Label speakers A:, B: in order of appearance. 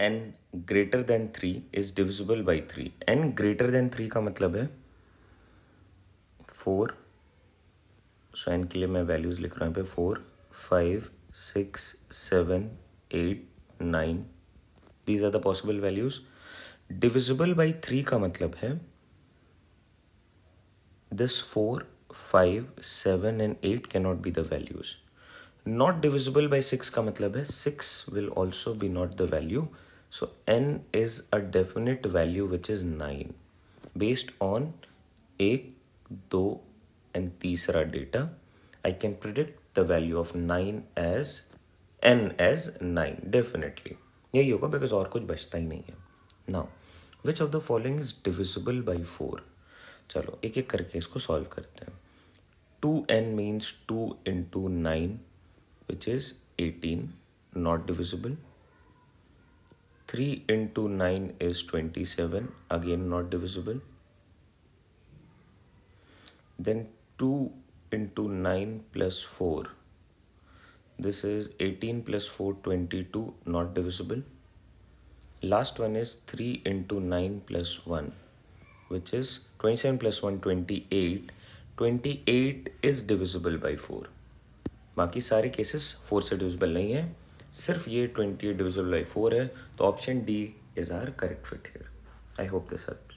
A: N greater than three is divisible by three N greater than three का मतलब है four so N के लिए मैं वैल्यूज़ लिख रहा हूँ यहाँ पे four five six seven eight nine these are the possible values divisible by three का मतलब है this four five seven and eight cannot be the values not divisible by six का मतलब है six will also be not the value so N is a definite value which is nine based on एक दो and तीसरा data I can predict the value of nine as N as nine definitely यही होगा because और कुछ बचता ही नहीं है ना which of the following is divisible by four चलो एक एक करके इसको सॉल्व करते हैं two N means two into nine which is 18 not divisible 3 into 9 is 27 again not divisible then 2 into 9 plus 4 this is 18 plus 4 22 not divisible last one is 3 into 9 plus 1 which is 27 plus 1 28 28 is divisible by 4 बाकी सारे cases four से divisible नहीं है सिर्फ ये twenty divisible by four है तो option D is are correct fit here I hope this help